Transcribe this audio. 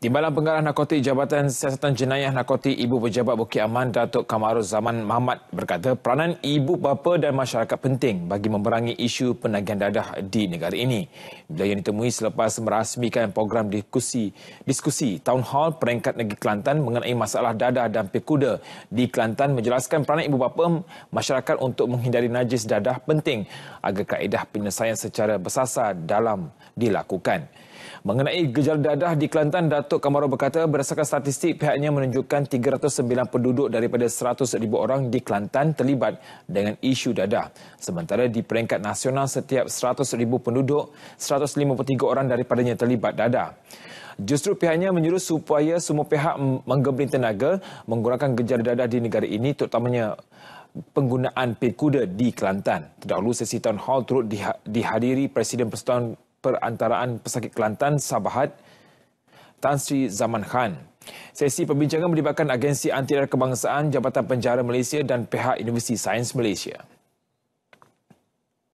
Timbalan Pengarah Narkotik Jabatan Siasatan Jenayah Narkotik Ibu Pejabat Bukit Aman Datuk Kamarul Zaman Mahmat berkata peranan ibu bapa dan masyarakat penting bagi memerangi isu penagihan dadah di negara ini. Beliau ditemui selepas merasmikan program diskusi, diskusi Town Hall Peringkat Negeri Kelantan mengenai masalah dadah dan pekuda di Kelantan menjelaskan peranan ibu bapa masyarakat untuk menghindari najis dadah penting agar kaedah penyelesaian secara bersasar dalam dilakukan. Mengenai gejala dadah di Kelantan, Datuk Kamarul berkata berdasarkan statistik pihaknya menunjukkan 309 penduduk daripada 100,000 orang di Kelantan terlibat dengan isu dadah. Sementara di peringkat nasional setiap 100,000 penduduk, 153 orang daripadanya terlibat dadah. Justru pihaknya menyuruh supaya semua pihak menggembling tenaga menggunakan gejala dadah di negara ini terutamanya penggunaan pil kuda di Kelantan. Terdahulu sesi town hall turut dihadiri Presiden Persatuan Perantaraan Pesakit Kelantan Sabahat Tan Sri Zaman Khan. Sesi perbincangan melibatkan agensi antara kebangsaan Jabatan Penjara Malaysia dan pihak Universiti Sains Malaysia.